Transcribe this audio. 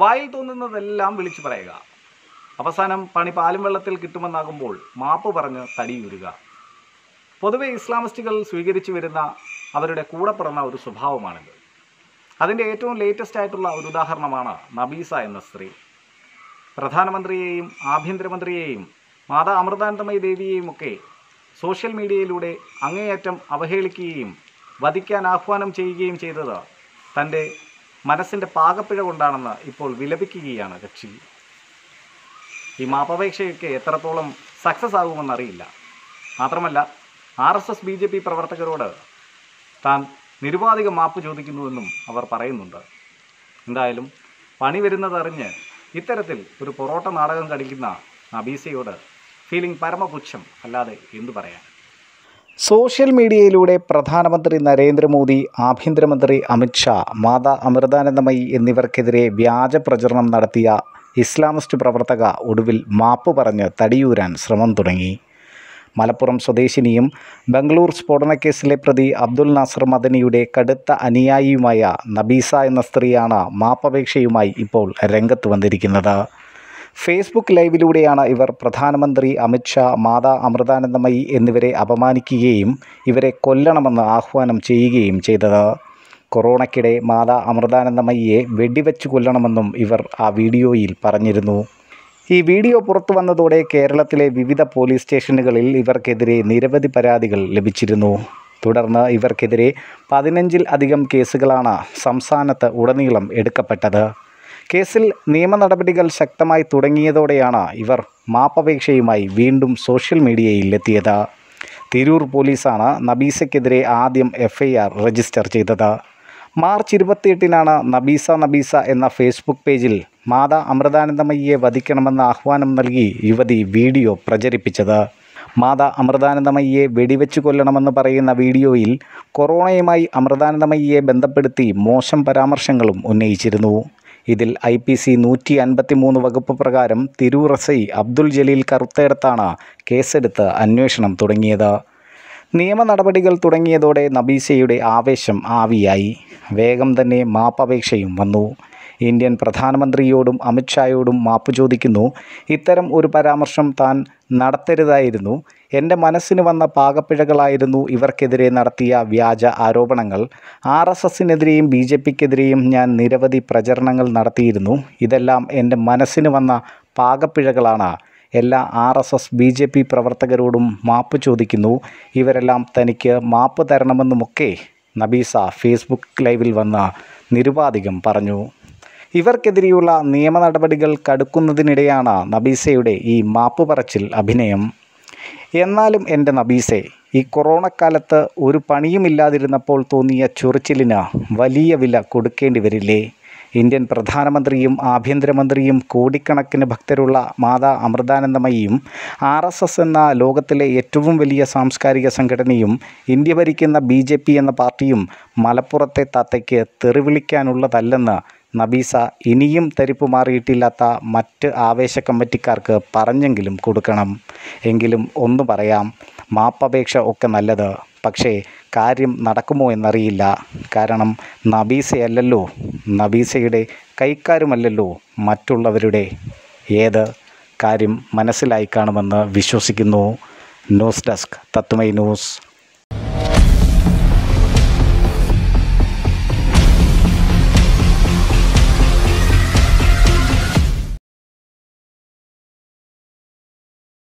വായിൽ തോന്നുന്നതെല്ലാം വിളിച്ചു പറയുക അവസാനം പണി പാലും വെള്ളത്തിൽ കിട്ടുമെന്നാകുമ്പോൾ മാപ്പ് പറഞ്ഞ് തടിയൂരുക പൊതുവെ ഇസ്ലാമിസ്റ്റുകൾ സ്വീകരിച്ചു വരുന്ന അവരുടെ കൂടെ പിറന്ന ഒരു സ്വഭാവമാണിത് അതിൻ്റെ ഏറ്റവും ലേറ്റസ്റ്റ് ആയിട്ടുള്ള ഒരു ഉദാഹരണമാണ് നബീസ എന്ന സ്ത്രീ പ്രധാനമന്ത്രിയെയും ആഭ്യന്തരമന്ത്രിയെയും മാതാ അമൃതാനന്ദമയി ദേവിയെയും ഒക്കെ സോഷ്യൽ മീഡിയയിലൂടെ അങ്ങേയറ്റം അവഹേളിക്കുകയും വധിക്കാൻ ആഹ്വാനം ചെയ്യുകയും ചെയ്തത് തൻ്റെ മനസ്സിൻ്റെ പാകപ്പിഴ കൊണ്ടാണെന്ന് ഇപ്പോൾ വിലപിക്കുകയാണ് കക്ഷി ഈ മാപ്പപേക്ഷയൊക്കെ എത്രത്തോളം സക്സസ് ആകുമെന്നറിയില്ല മാത്രമല്ല R S S B J P പ്രവർത്തകരോട് താൻ നിരുപാധിക മാപ്പ് ചോദിക്കുന്നുവെന്നും അവർ പറയുന്നുണ്ട് എന്തായാലും പണി വരുന്നതറിഞ്ഞ് ഇത്തരത്തിൽ ഒരു പൊറോട്ട നാടകം കളിക്കുന്ന നബീസയോട് ഫീലിംഗ് പരമപുച്ഛം അല്ലാതെ എന്തു പറയാൻ സോഷ്യൽ മീഡിയയിലൂടെ പ്രധാനമന്ത്രി നരേന്ദ്രമോദി ആഭ്യന്തരമന്ത്രി അമിത്ഷാ മാതാ അമൃതാനന്ദമയി എന്നിവർക്കെതിരെ വ്യാജ പ്രചരണം നടത്തിയ ഇസ്ലാമിസ്റ്റ് പ്രവർത്തക ഒടുവിൽ മാപ്പ് പറഞ്ഞ് തടിയൂരാൻ ശ്രമം തുടങ്ങി മലപ്പുറം സ്വദേശിനിയും ബംഗളൂർ സ്ഫോടനക്കേസിലെ പ്രതി അബ്ദുൽ നാസർ മദനിയുടെ കടുത്ത അനുയായിയുമായ നബീസ എന്ന സ്ത്രീയാണ് മാപ്പപേക്ഷയുമായി ഇപ്പോൾ രംഗത്ത് വന്നിരിക്കുന്നത് ഫേസ്ബുക്ക് ലൈവിലൂടെയാണ് ഇവർ പ്രധാനമന്ത്രി അമിത്ഷാ മാതാ അമൃതാനന്ദമയി എന്നിവരെ അപമാനിക്കുകയും ഇവരെ കൊല്ലണമെന്ന് ആഹ്വാനം ചെയ്യുകയും ചെയ്തത് കൊറോണയ്ക്കിടെ മാതാ അമൃതാനന്ദമയ്യെ വെടിവെച്ച് കൊല്ലണമെന്നും ഇവർ ആ വീഡിയോയിൽ പറഞ്ഞിരുന്നു ഈ വീഡിയോ പുറത്തു വന്നതോടെ കേരളത്തിലെ വിവിധ പോലീസ് സ്റ്റേഷനുകളിൽ ഇവർക്കെതിരെ നിരവധി പരാതികൾ ലഭിച്ചിരുന്നു തുടർന്ന് ഇവർക്കെതിരെ പതിനഞ്ചിൽ അധികം കേസുകളാണ് സംസ്ഥാനത്ത് ഉടനീളം എടുക്കപ്പെട്ടത് കേസിൽ നിയമ നടപടികൾ ശക്തമായി തുടങ്ങിയതോടെയാണ് ഇവർ മാപ്പപേക്ഷയുമായി വീണ്ടും സോഷ്യൽ മീഡിയയിൽ എത്തിയത് തിരൂർ പോലീസാണ് നബീസയ്ക്കെതിരെ ആദ്യം എഫ്ഐആർ രജിസ്റ്റർ ചെയ്തത് മാർച്ച് ഇരുപത്തിയെട്ടിനാണ് നബീസ നബീസ എന്ന ഫേസ്ബുക്ക് പേജിൽ മാതാ അമൃതാനന്ദമയ്യെ വധിക്കണമെന്ന ആഹ്വാനം നൽകി യുവതി വീഡിയോ പ്രചരിപ്പിച്ചത് മാതാ അമൃതാനന്ദമയ്യെ വെടിവെച്ച് കൊല്ലണമെന്ന് പറയുന്ന വീഡിയോയിൽ കൊറോണയുമായി അമൃതാനന്ദമയ്യെ ബന്ധപ്പെടുത്തി മോശം പരാമർശങ്ങളും ഉന്നയിച്ചിരുന്നു ഇതിൽ ഐ പി സി നൂറ്റി അൻപത്തി മൂന്ന് വകുപ്പ് പ്രകാരം തിരൂർ എസ് ഐ അബ്ദുൽ ജലീൽ കറുത്തേടത്താണ് കേസെടുത്ത് അന്വേഷണം തുടങ്ങിയത് നിയമ നടപടികൾ തുടങ്ങിയതോടെ നബീസയുടെ ആവേശം ആവിയായി വേഗം തന്നെ മാപ്പപേക്ഷയും വന്നു ഇന്ത്യൻ പ്രധാനമന്ത്രിയോടും അമിത്ഷായോടും മാപ്പ് ചോദിക്കുന്നു ഇത്തരം ഒരു പരാമർശം താൻ നടത്തരുതായിരുന്നു എൻ്റെ മനസ്സിന് വന്ന പാകപ്പിഴകളായിരുന്നു ഇവർക്കെതിരെ നടത്തിയ വ്യാജ ആരോപണങ്ങൾ ആർ എസ് എസിനെതിരെയും ബി ജെ പിക്കെതിരെയും ഞാൻ നിരവധി പ്രചരണങ്ങൾ നടത്തിയിരുന്നു ഇതെല്ലാം എൻ്റെ മനസ്സിന് വന്ന പാകപ്പിഴകളാണ് എല്ലാ R S S B J P പ്രവർത്തകരോടും മാപ്പ് ചോദിക്കുന്നു ഇവരെല്ലാം തനിക്ക് മാപ്പ് തരണമെന്നുമൊക്കെ നബീസ ഫേസ്ബുക്ക് ലൈവിൽ വന്ന നിരുപാധികം പറഞ്ഞു ഇവർക്കെതിരെയുള്ള നിയമ നടപടികൾ കടുക്കുന്നതിനിടെയാണ് നബീസയുടെ ഈ മാപ്പ് പറച്ചിൽ അഭിനയം എന്നാലും എൻ്റെ നബീസെ ഈ കൊറോണക്കാലത്ത് ഒരു പണിയുമില്ലാതിരുന്നപ്പോൾ തോന്നിയ ചൊറിച്ചിലിന് വലിയ വില കൊടുക്കേണ്ടി വരില്ലേ ഇന്ത്യൻ പ്രധാനമന്ത്രിയും ആഭ്യന്തരമന്ത്രിയും കോടിക്കണക്കിന് ഭക്തരുള്ള മാതാ അമൃതാനന്ദമയിയും ആർ എസ് എസ് എന്ന ലോകത്തിലെ ഏറ്റവും വലിയ സാംസ്കാരിക സംഘടനയും ഇന്ത്യ ഭരിക്കുന്ന ബി ജെ പി എന്ന പാർട്ടിയും മലപ്പുറത്തെ തത്തയ്ക്ക് തെറിവിളിക്കാനുള്ളതല്ലെന്ന് നബീസ ഇനിയും തരിപ്പ് മാറിയിട്ടില്ലാത്ത മറ്റ് ആവേശ കമ്മിറ്റിക്കാർക്ക് പറഞ്ഞെങ്കിലും കൊടുക്കണം എങ്കിലും ഒന്നു പറയാം മാപ്പപേക്ഷ ഒക്കെ നല്ലത് പക്ഷേ കാര്യം നടക്കുമോ എന്നറിയില്ല കാരണം നബീസയല്ലല്ലോ നബീസയുടെ കൈക്കാരുമല്ലല്ലോ മറ്റുള്ളവരുടെ ഏത് കാര്യം മനസ്സിലായി കാണുമെന്ന് വിശ്വസിക്കുന്നു ന്യൂസ് ഡെസ്ക് തത്മൈ ന്യൂസ്